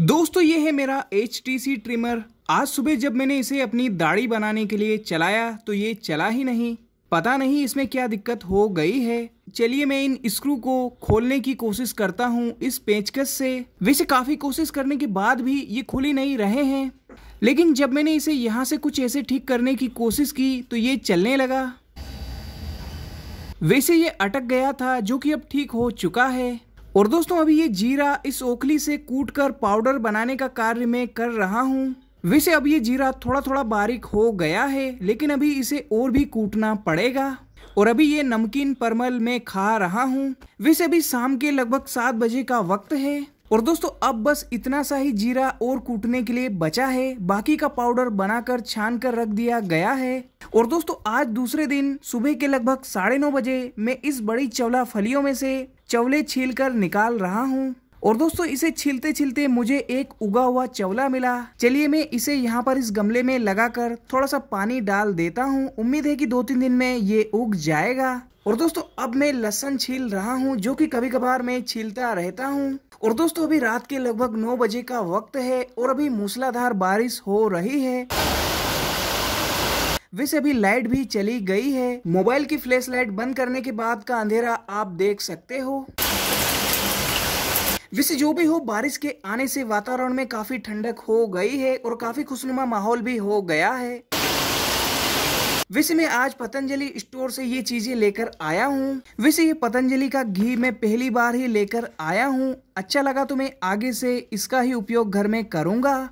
दोस्तों ये है मेरा एच टी ट्रिमर आज सुबह जब मैंने इसे अपनी दाढ़ी बनाने के लिए चलाया तो ये चला ही नहीं पता नहीं इसमें क्या दिक्कत हो गई है चलिए मैं इन स्क्रू को खोलने की कोशिश करता हूँ इस पेचकस से वैसे काफ़ी कोशिश करने के बाद भी ये खुले नहीं रहे हैं लेकिन जब मैंने इसे यहाँ से कुछ ऐसे ठीक करने की कोशिश की तो ये चलने लगा वैसे ये अटक गया था जो कि अब ठीक हो चुका है और दोस्तों अभी ये जीरा इस ओखली से कूट कर पाउडर बनाने का कार्य मैं कर रहा हूँ वैसे अब ये जीरा थोड़ा थोड़ा बारीक हो गया है लेकिन अभी इसे और भी कूटना पड़ेगा और अभी ये नमकीन परमल मैं खा रहा हूँ वैसे अभी शाम के लगभग सात बजे का वक्त है और दोस्तों अब बस इतना सा ही जीरा और कूटने के लिए बचा है बाकी का पाउडर बनाकर छान कर रख दिया गया है और दोस्तों आज दूसरे दिन सुबह के लगभग साढ़े नौ बजे मैं इस बड़ी चवला फलियों में से चवले छील कर निकाल रहा हूँ और दोस्तों इसे छीलते छीलते मुझे एक उगा हुआ चवला मिला चलिए मैं इसे यहाँ पर इस गमले में लगाकर थोड़ा सा पानी डाल देता हूँ उम्मीद है कि दो तीन दिन में ये उग जाएगा और दोस्तों अब मैं लसन छील रहा हूँ जो कि कभी कभार मैं छीलता रहता हूँ और दोस्तों अभी रात के लगभग नौ बजे का वक्त है और अभी मूसलाधार बारिश हो रही है वैसे अभी लाइट भी चली गई है मोबाइल की फ्लैश लाइट बंद करने के बाद का अंधेरा आप देख सकते हो वैसे जो भी हो बारिश के आने से वातावरण में काफी ठंडक हो गई है और काफी खुशनुमा माहौल भी हो गया है वैसे मैं आज पतंजलि स्टोर से ये चीजें लेकर आया हूँ वैसे ये पतंजलि का घी मैं पहली बार ही लेकर आया हूँ अच्छा लगा तो मैं आगे से इसका ही उपयोग घर में करूँगा